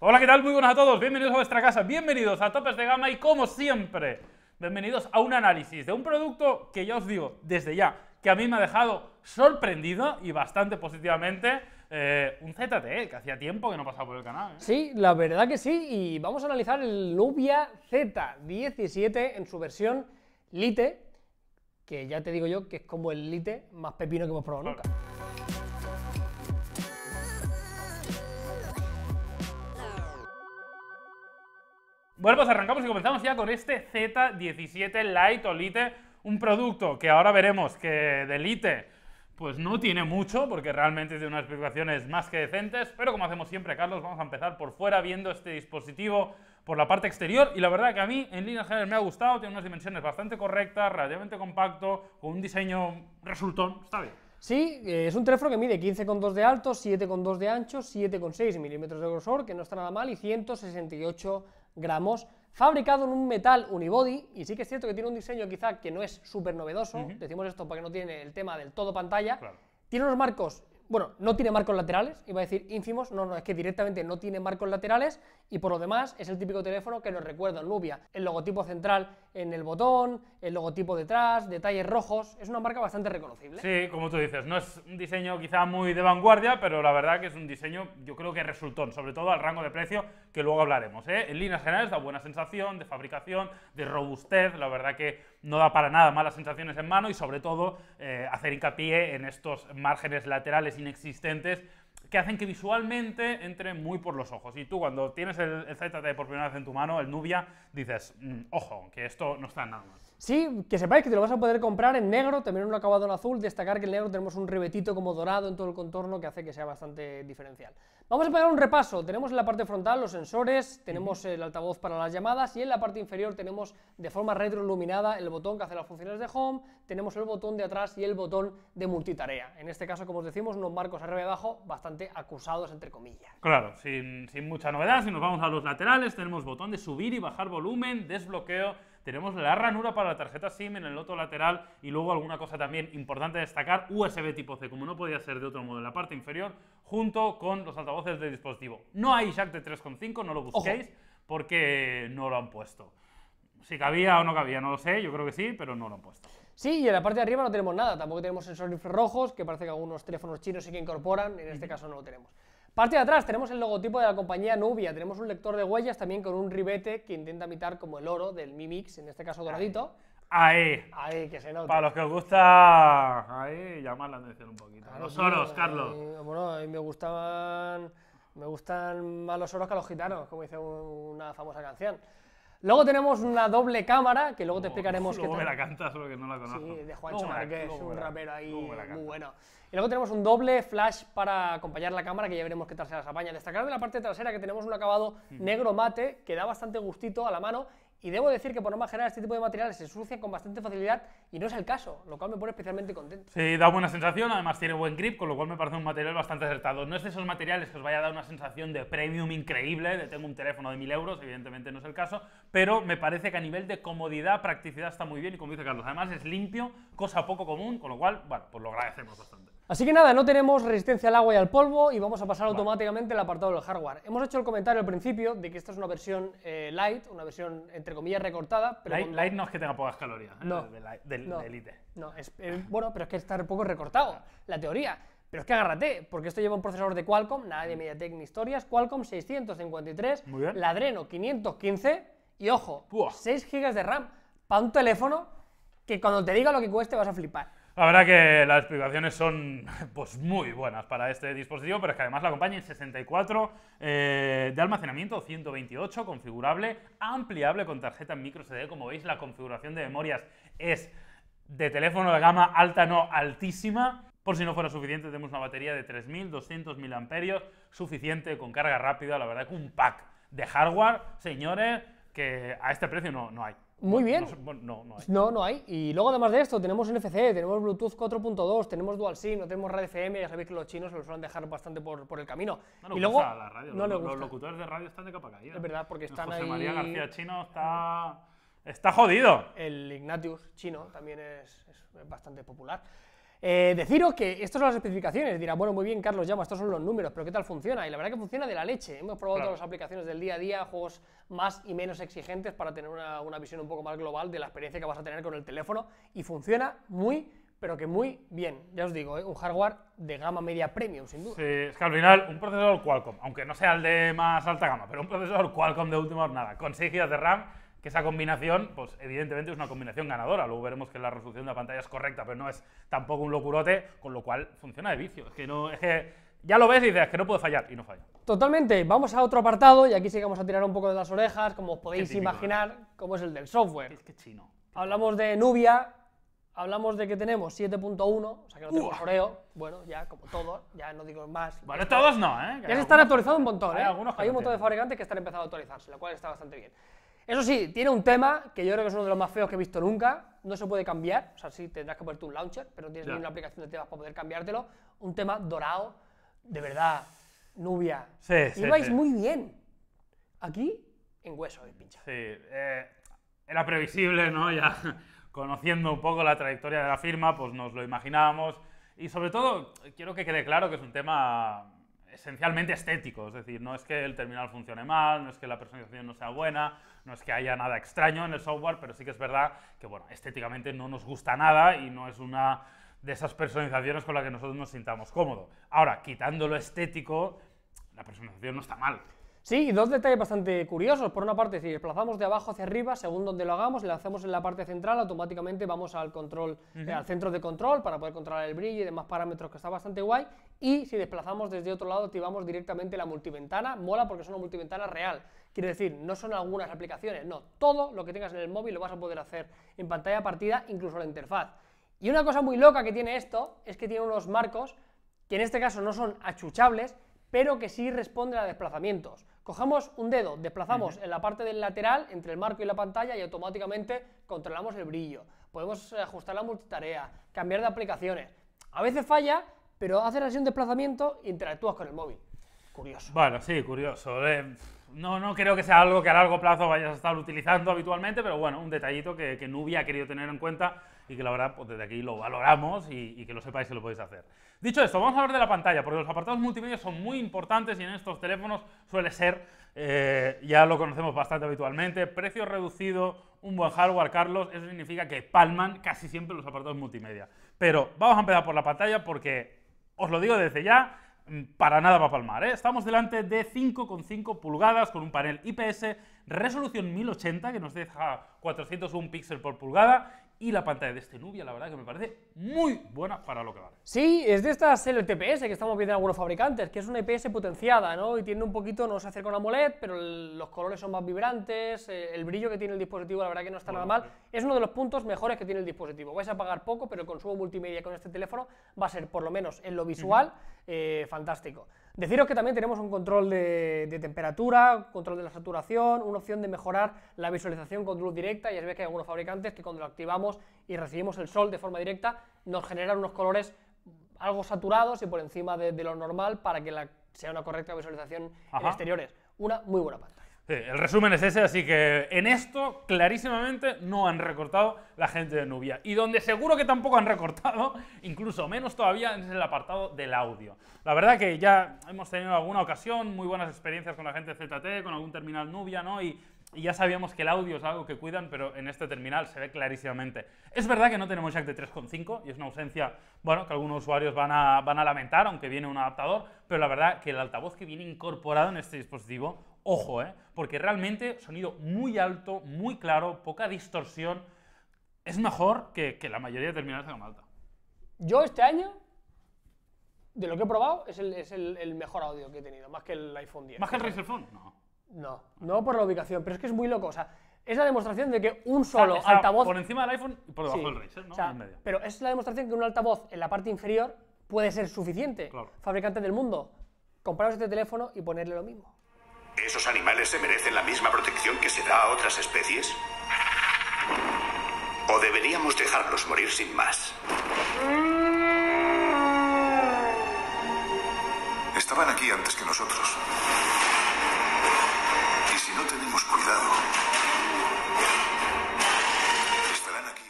Hola, ¿qué tal? Muy buenas a todos. Bienvenidos a vuestra casa, bienvenidos a Topes de Gama y como siempre, bienvenidos a un análisis de un producto que ya os digo desde ya que a mí me ha dejado sorprendido y bastante positivamente. Eh, un ZTE, que hacía tiempo que no pasaba por el canal. ¿eh? Sí, la verdad que sí, y vamos a analizar el Nubia Z17 en su versión Lite, que ya te digo yo que es como el Lite más pepino que hemos probado nunca. Bueno, pues arrancamos y comenzamos ya con este Z17 Lite o Lite, un producto que ahora veremos que de Lite pues no tiene mucho, porque realmente tiene unas explicaciones más que decentes, pero como hacemos siempre, Carlos, vamos a empezar por fuera viendo este dispositivo por la parte exterior, y la verdad que a mí en línea general, me ha gustado, tiene unas dimensiones bastante correctas, relativamente compacto, con un diseño resultón, está bien. Sí, eh, es un teléfono que mide 15,2 de alto, 7,2 de ancho, 7,6 milímetros de grosor, que no está nada mal, y 168 gramos, fabricado en un metal unibody, y sí que es cierto que tiene un diseño quizá que no es súper novedoso, decimos esto para que no tiene el tema del todo pantalla, tiene unos marcos, bueno, no tiene marcos laterales, iba a decir ínfimos, no, no, es que directamente no tiene marcos laterales, y por lo demás es el típico teléfono que nos recuerda en Nubia, el logotipo central en el botón, el logotipo detrás, detalles rojos. Es una marca bastante reconocible. Sí, como tú dices, no es un diseño quizá muy de vanguardia, pero la verdad que es un diseño, yo creo que resultó, sobre todo al rango de precio que luego hablaremos. ¿eh? En líneas generales da buena sensación de fabricación, de robustez, la verdad que no da para nada malas sensaciones en mano y sobre todo eh, hacer hincapié en estos márgenes laterales inexistentes que hacen que visualmente entre muy por los ojos. Y tú cuando tienes el, el por primera vez en tu mano, el Nubia, dices, mm, ojo, que esto no está nada mal. Sí, que sepáis que te lo vas a poder comprar en negro, también en un acabado en azul. Destacar que en negro tenemos un ribetito como dorado en todo el contorno que hace que sea bastante diferencial. Vamos a pegar un repaso. Tenemos en la parte frontal los sensores, tenemos el altavoz para las llamadas y en la parte inferior tenemos de forma retroiluminada el botón que hace las funciones de home, tenemos el botón de atrás y el botón de multitarea. En este caso, como os decimos, unos marcos arriba y abajo bastante acusados, entre comillas. Claro, sin, sin mucha novedad. Si nos vamos a los laterales, tenemos botón de subir y bajar volumen, desbloqueo tenemos la ranura para la tarjeta SIM en el otro lateral y luego alguna cosa también importante destacar, USB tipo C, como no podía ser de otro modo, en la parte inferior, junto con los altavoces del dispositivo. No hay jack de 3.5, no lo busquéis porque no lo han puesto. Si cabía o no cabía, no lo sé, yo creo que sí, pero no lo han puesto. Sí, y en la parte de arriba no tenemos nada, tampoco tenemos sensores infrarrojos, que parece que algunos teléfonos chinos sí que incorporan, en este caso no lo tenemos. Parte de atrás tenemos el logotipo de la compañía Nubia, tenemos un lector de huellas también con un ribete que intenta imitar como el oro del Mimix, en este caso doradito. Ahí. Ahí, que se nota. Para los que os gusta, ahí, llamar la atención un poquito. los oros, eh, Carlos. bueno, mí me gustaban, me gustan más los oros que los gitanos, como dice una famosa canción. Luego tenemos una doble cámara, que luego te explicaremos luego me la cantas que no la conozco. Sí, de Juancho Marquez, un rapero ahí muy bueno. Y luego tenemos un doble flash para acompañar la cámara, que ya veremos qué tal se las apaña. Destacar de la parte trasera que tenemos un acabado negro mate, que da bastante gustito a la mano, y debo decir que por norma general este tipo de materiales se ensucian con bastante facilidad y no es el caso, lo cual me pone especialmente contento. Sí, da buena sensación, además tiene buen grip, con lo cual me parece un material bastante no es de esos materiales que os vaya a dar una sensación de premium increíble, de tengo un teléfono de 1000 euros, evidentemente no es el caso, pero me parece que a nivel de comodidad, practicidad está muy bien y como dice Carlos, además es limpio, cosa poco común, con lo cual, bueno, pues lo agradecemos bastante. Así que nada, no tenemos resistencia al agua y al polvo y vamos a pasar automáticamente al apartado del hardware. Hemos hecho el comentario al principio de que esta es una versión eh, light, una versión entre comillas recortada. Pero light, light no es que tenga pocas calorías, ¿eh? no, del, no, es, eh, bueno, pero es que está poco recortado, la teoría. Pero es que agárrate, porque esto lleva un procesador de Qualcomm, nada de mm. MediaTek ni historias, Qualcomm 653, Ladreno 515 y ojo, 6 GB de RAM para un teléfono que cuando te diga lo que cueste vas a flipar. La verdad que las explicaciones son pues, muy buenas para este dispositivo, pero es que además la acompaña en 64 eh, de almacenamiento, 128 configurable, ampliable con tarjeta micro CD. Como veis, la configuración de memorias es de teléfono de gama alta, no altísima. Por si no fuera suficiente, tenemos una batería de 3.200 amperios, suficiente con carga rápida, la verdad que un pack de hardware, señores, que a este precio no, no hay. Muy bien. No, no, hay. Y luego, además de esto, tenemos NFC, tenemos Bluetooth 4.2, tenemos Dual SIM, no tenemos Radio FM. Ya sabéis que los chinos se lo suelen dejar bastante por, por el camino. y luego, los, locutores de radio están de capa caída. Es verdad, porque están José María García Chino está. Está jodido. El Ignatius chino también es, es bastante popular. Eh, deciros que estas son las especificaciones. dirá bueno, muy bien, Carlos, llama, estos son los números, pero ¿qué tal funciona? Y la verdad que funciona de la leche. Hemos probado todas las aplicaciones del día a día, juegos más y menos exigentes para tener una, una, visión un poco más global de la experiencia que vas a tener con el teléfono y funciona muy, pero que muy bien. Ya os digo, ¿eh? un hardware de gama media premium, sin duda. Sí, es que al final, un procesador Qualcomm, aunque no sea el de más alta gama, pero un procesador Qualcomm de última nada, con 6 GB de RAM esa combinación, pues evidentemente es una combinación ganadora. Luego veremos que la resolución de la pantalla es correcta, pero no es tampoco un locurote, con lo cual funciona de vicio. Es que no, es ya lo ves y dices es que no puede fallar y no falla. Totalmente, vamos a otro apartado y aquí sí que vamos a tirar un poco de las orejas, como os podéis ¿eh? imaginar, como es el del software. Es que chino. Hablamos de Nubia, hablamos de que tenemos 7.1, o sea que no tenemos Oreo, bueno, ya como todos, ya no digo más. Bueno, todos no, ¿eh? ya se están actualizando un montón, ¿eh? hay un montón de fabricantes que están empezando a actualizarse, lo cual está bastante bien. Eso sí, tiene un tema que yo creo que es uno de los más feos que he visto nunca. No se puede cambiar. O sea, sí tendrás que ponerte un launcher, pero no tienes ninguna aplicación de temas para poder cambiártelo. Un tema dorado, de verdad, nubia. Sí, sí, muy bien. Aquí, en hueso, de eh, pincha. Sí, eh, era previsible, ¿no? Ya conociendo un poco la trayectoria de la firma, pues nos lo imaginábamos. Y sobre todo, quiero que quede claro que es un tema esencialmente estético, es decir, no es que el terminal funcione mal, no es que la personalización no sea buena, no es que haya nada extraño en el software, pero sí que es verdad que, bueno, estéticamente no nos gusta nada y no es una de esas personalizaciones con la que nosotros nos sintamos cómodos. Ahora, quitando lo estético, la personalización no está mal. Sí, dos detalles bastante curiosos. Por una parte, si desplazamos de abajo hacia arriba, según donde lo hagamos, lo hacemos en la parte central, automáticamente vamos al control, eh, al centro de control para poder controlar el brillo y demás parámetros, que está bastante guay. Y si desplazamos desde otro lado, activamos directamente la multiventana. Mola porque es una multiventana real. Quiere decir, no son algunas aplicaciones, no. Todo lo que tengas en el móvil lo vas a poder hacer en pantalla partida, incluso la interfaz. Y una cosa muy loca que tiene esto es que tiene unos marcos que en este caso no son achuchables, pero que sí responde a desplazamientos. Cogemos un dedo, desplazamos en la parte del lateral entre el marco y la pantalla y automáticamente controlamos el brillo. Podemos eh, ajustar la multitarea, cambiar de aplicaciones. A veces falla, pero haces así un desplazamiento e interactúas con el móvil. Curioso. Bueno, sí, curioso. no, no creo que sea algo que a largo plazo vayas a estar utilizando habitualmente, pero bueno, un detallito que, que Nubia ha querido tener en cuenta y que la verdad pues, desde aquí lo valoramos y, que lo sepáis que lo podéis hacer. Dicho esto, vamos a hablar de la pantalla, porque los apartados multimedia son muy importantes y en estos teléfonos suele ser, eh, ya lo conocemos bastante habitualmente, precio reducido, un buen hardware, Carlos, eso significa que palman casi siempre los apartados multimedia. Pero vamos a empezar por la pantalla porque, os lo digo desde ya, para nada va a palmar. ¿eh? Estamos delante de 5,5 pulgadas con un panel IPS, resolución 1080 que nos deja 401 píxeles por pulgada y la pantalla de este Nubia, la verdad que me parece muy buena para lo que vale. Sí, es de estas LTPS que estamos viendo algunos fabricantes, que es una IPS potenciada, ¿no? Y tiene un poquito, no se acerca con una AMOLED, pero los colores son más vibrantes, eh, el, brillo que tiene el dispositivo la verdad que no está nada mal. Es uno de los puntos mejores que tiene el dispositivo. Vais a pagar poco, pero el consumo multimedia con este teléfono va a ser, por lo menos en lo visual, eh, fantástico. Deciros que también tenemos un control de, temperatura, control de la saturación, una opción de mejorar la visualización con luz directa. Ya ve que hay algunos fabricantes que cuando lo activamos y recibimos el sol de forma directa nos generan unos colores algo saturados y por encima de, lo normal para que sea una correcta visualización en exteriores. Una muy buena pantalla el resumen es ese, así que en esto clarísimamente no han recortado la gente de Nubia. Y donde seguro que tampoco han recortado, incluso menos todavía, es el apartado del audio. La verdad que ya hemos tenido alguna ocasión, muy buenas experiencias con la gente de ZT, con algún terminal Nubia, ¿no? Y y ya sabíamos que el audio es algo que cuidan, pero en este terminal se ve clarísimamente. Es verdad que no tenemos jack de 3.5 y es una ausencia, bueno, que algunos usuarios van a, van a lamentar, aunque viene un adaptador, pero la verdad que el altavoz que viene incorporado en este dispositivo, ojo, ¿eh? porque realmente sonido muy alto, muy claro, poca distorsión, es mejor que, que la mayoría de terminales de gama alta. Yo este año de lo que he probado, es, el, es el, el, mejor audio que he tenido, más que el iPhone 10. ¿Más que el Razer Phone? No. No, no por la ubicación, pero es que es muy loco. O sea, es la demostración de que un solo altavoz. Por encima del iPhone y por debajo del Razer, ¿no? en medio. Pero es la demostración de que un altavoz en la parte inferior puede ser suficiente. Fabricante del mundo, compraros este teléfono y ponerle lo mismo. ¿Esos animales se merecen la misma protección que se da a otras especies? ¿O deberíamos dejarlos morir sin más? Estaban aquí antes que nosotros.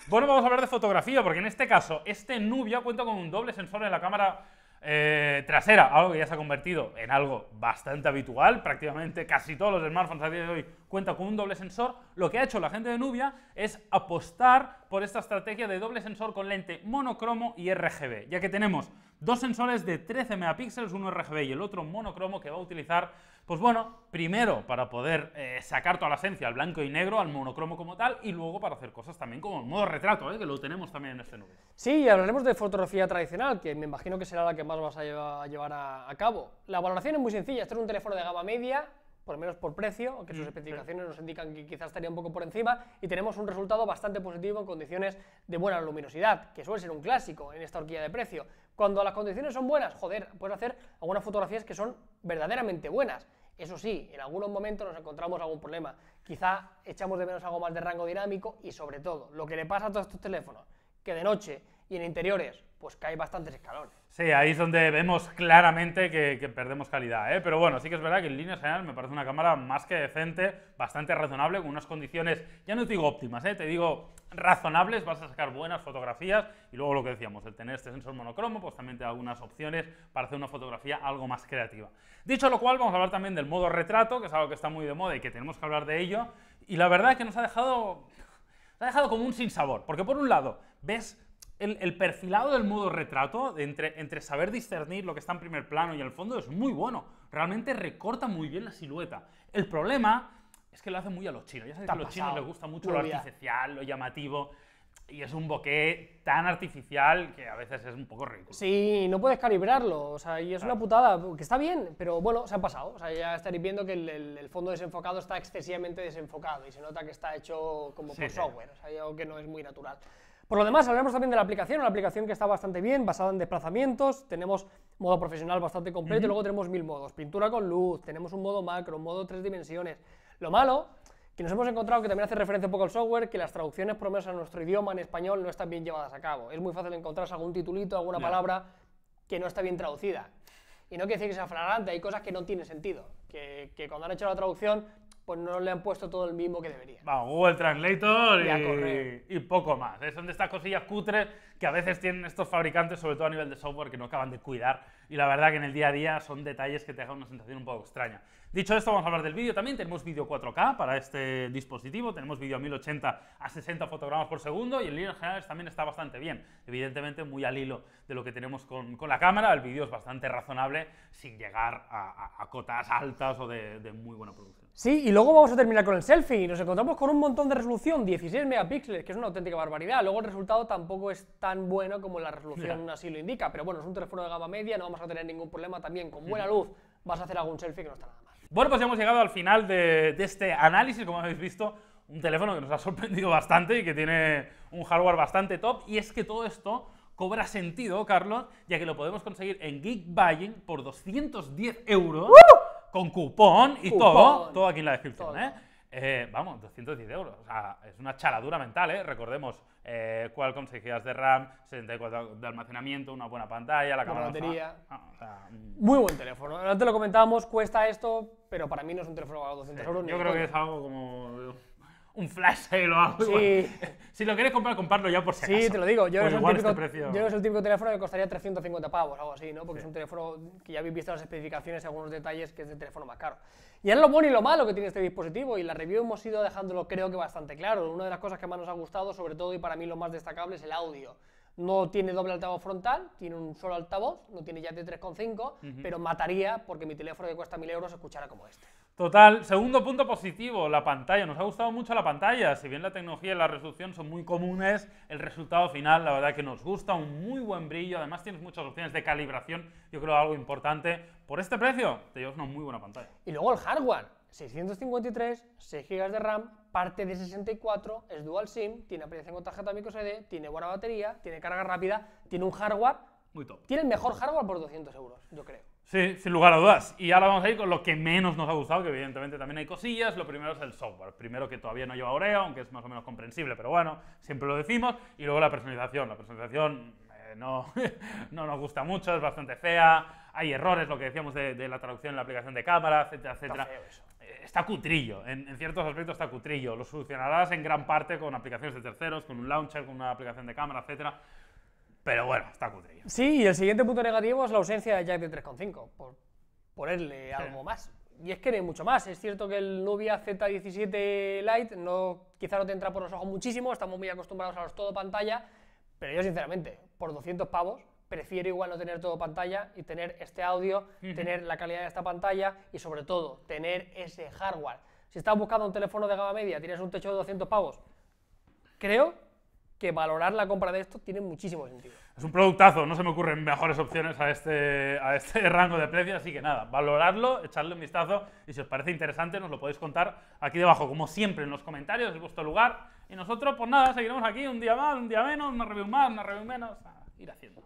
Bueno, vamos a hablar de fotografía, porque en este caso, este Nubia cuenta con un doble sensor en la cámara eh, trasera, algo que ya se ha convertido en algo bastante habitual, prácticamente casi todos los smartphones a día de hoy cuentan con un doble sensor, lo que ha hecho la gente de Nubia es apostar por esta estrategia de doble sensor con lente monocromo y RGB, ya que tenemos dos sensores de 13 megapíxeles, uno RGB y el otro monocromo que va a utilizar pues bueno, primero para poder eh, sacar toda la esencia al blanco y negro, al monocromo como tal, y luego para hacer cosas también como el modo retrato, eh, que lo tenemos también en este nube. Sí, y hablaremos de fotografía tradicional, que me imagino que será la que más vas a llevar a, cabo. La valoración es muy sencilla, este es un teléfono de gama media, por lo menos por precio, aunque sus mm, especificaciones nos indican que quizás estaría un poco por encima, y tenemos un resultado bastante positivo en condiciones de buena luminosidad, que suele ser un clásico en esta horquilla de precio. Cuando las condiciones son buenas, joder, puedes hacer algunas fotografías que son verdaderamente buenas. Eso sí, en algunos momentos nos encontramos algún problema. Quizá echamos de menos algo más de rango dinámico y sobre todo, lo que le pasa a todos estos teléfonos, que de noche y en interiores, pues que hay bastantes escalones. Sí, ahí es donde vemos claramente que, perdemos calidad. ¿eh? Pero bueno, sí que es verdad que en línea general me parece una cámara más que decente, bastante razonable, con unas condiciones, ya no te digo óptimas, ¿eh? te digo razonables, vas a sacar buenas fotografías y luego lo que decíamos, el tener este sensor monocromo, pues también te da algunas opciones para hacer una fotografía algo más creativa. Dicho lo cual, vamos a hablar también del modo retrato, que es algo que está muy de moda y que tenemos que hablar de ello. Y la verdad es que nos ha dejado, nos ha dejado como un sinsabor, porque por un lado ves el, perfilado del modo retrato, entre, saber discernir lo que está en primer plano y el fondo, es muy bueno. Realmente recorta muy bien la silueta. El problema es que lo hace muy a los chinos. Ya a los chinos les gusta mucho lo artificial, lo llamativo. Y es un bokeh tan artificial que a veces es un poco rico Sí, no puedes calibrarlo, o sea, y es una putada, que está bien, pero bueno, se ha pasado. O sea, ya estaréis viendo que el, fondo desenfocado está excesivamente desenfocado y se nota que está hecho como por software, o sea, algo que no es muy natural. Por lo demás, hablaremos también de la aplicación, una aplicación que está bastante bien, basada en desplazamientos, tenemos modo profesional bastante completo y luego tenemos mil modos, pintura con luz, tenemos un modo macro, un modo tres dimensiones. Lo malo que nos hemos encontrado que también hace referencia un poco al software, que las traducciones, por lo menos a nuestro idioma, en español, no están bien llevadas a cabo. Es muy fácil encontrarse algún titulito, alguna palabra que no está bien traducida. Y no quiere decir que sea flagrante, hay cosas que no tienen sentido, que, que, cuando han hecho la traducción pues no le han puesto todo el mismo que debería. Vamos, Google Translator y, poco más. Es Son de estas cosillas cutres que a veces tienen estos fabricantes, sobre todo a nivel de software, que no acaban de cuidar. Y la verdad que en el día a día son detalles que te dejan una sensación un poco extraña. Dicho esto, vamos a hablar del vídeo también. Tenemos vídeo 4K para este dispositivo, tenemos vídeo a 1080 a 60 fotogramas por segundo y el líneas generales también está bastante bien. Evidentemente, muy al hilo de lo que tenemos con, la cámara, el vídeo es bastante razonable sin llegar a, cotas altas o de, muy buena producción. Sí, y luego vamos a terminar con el selfie. Nos encontramos con un montón de resolución, 16 megapíxeles, que es una auténtica barbaridad. Luego el resultado tampoco es tan bueno como la resolución así lo indica, pero bueno, es un teléfono de gama media, no vamos a tener ningún problema también. Con buena luz vas a hacer algún selfie que no está nada mal. Bueno, pues hemos llegado al final de, este análisis, como habéis visto, un teléfono que nos ha sorprendido bastante y que tiene un hardware bastante top. Y es que todo esto cobra sentido, Carlos, ya que lo podemos conseguir en Geek Buying por 210 euros ¡Uh! con cupón y todo, todo aquí en la descripción. ¿eh? Eh, vamos, 210 euros. O sea, es una chaladura mental, ¿eh? Recordemos, eh, Qualcomm 6 de RAM, 64 de almacenamiento, una buena pantalla, la, cámara batería. Mm. Muy buen teléfono. Antes lo comentábamos, cuesta esto, pero para mí no es un teléfono de 200 euros. Yo creo que es algo como un flash lo hago. Si lo quieres comprar, comprarlo ya por si acaso. Sí, te lo digo. Yo, es, el este es el típico teléfono que costaría 350 pavos, algo así, ¿no? Porque es un teléfono que ya habéis visto las especificaciones y algunos detalles que es el teléfono más caro. Y es lo bueno y lo malo que tiene este dispositivo y la review hemos ido dejándolo creo que bastante claro. Una de las cosas que más nos ha gustado, sobre todo y para mí lo más destacable, es el audio. No tiene doble altavoz frontal, tiene un solo altavoz, no tiene ya de 3,5, pero mataría porque mi teléfono que cuesta 1.000 euros escuchara como este. Total, segundo punto positivo, la pantalla. Nos ha gustado mucho la pantalla. Si bien la tecnología y la resolución son muy comunes, el resultado final, la verdad que nos gusta, un muy buen brillo. Además tienes muchas opciones de calibración, yo creo algo importante. Por este precio, te llevas una muy buena pantalla. Y luego el hardware, 653, 6 GB de RAM, parte de 64, es dual SIM, tiene aplicación con tarjeta microSD, tiene buena batería, tiene carga rápida, tiene un hardware... Muy top. Tiene el mejor hardware por 200 euros, yo creo. Sí, sin lugar a dudas. Y ahora vamos a ir con lo que menos nos ha gustado, que evidentemente también hay cosillas. Lo primero es el software. Primero que todavía no lleva Oreo, aunque es más o menos comprensible, pero bueno, siempre lo decimos. Y luego la personalización. La personalización eh, no, no nos gusta mucho, es bastante fea. Hay errores, lo que decíamos de, la traducción en la aplicación de cámara, etcétera, etcétera. Eh, está, cutrillo, en, en, ciertos aspectos está cutrillo. Lo solucionarás en gran parte con aplicaciones de terceros, con un launcher, con una aplicación de cámara, etcétera pero bueno, está cutre. Sí, y el siguiente punto negativo es la ausencia de Jack de 3.5, por ponerle algo más. Y es que no hay mucho más. Es cierto que el Nubia Z17 Lite no, quizá no te entra por los ojos muchísimo, estamos muy acostumbrados a los todo pantalla, pero yo sinceramente, por 200 pavos, prefiero igual no tener todo pantalla y tener este audio, tener la calidad de esta pantalla y sobre todo tener ese hardware. Si estás buscando un teléfono de gama media, tienes un techo de 200 pavos, creo que valorar la compra de esto tiene muchísimo sentido. Es un productazo, no se me ocurren mejores opciones a este, a este rango de precio, así que nada, valorarlo, echarle un vistazo y si os parece interesante nos lo podéis contar aquí debajo, como siempre en los comentarios, en vuestro lugar. Y nosotros, pues nada, seguiremos aquí un día más, un día menos, una review más, una review menos, a ir haciendo.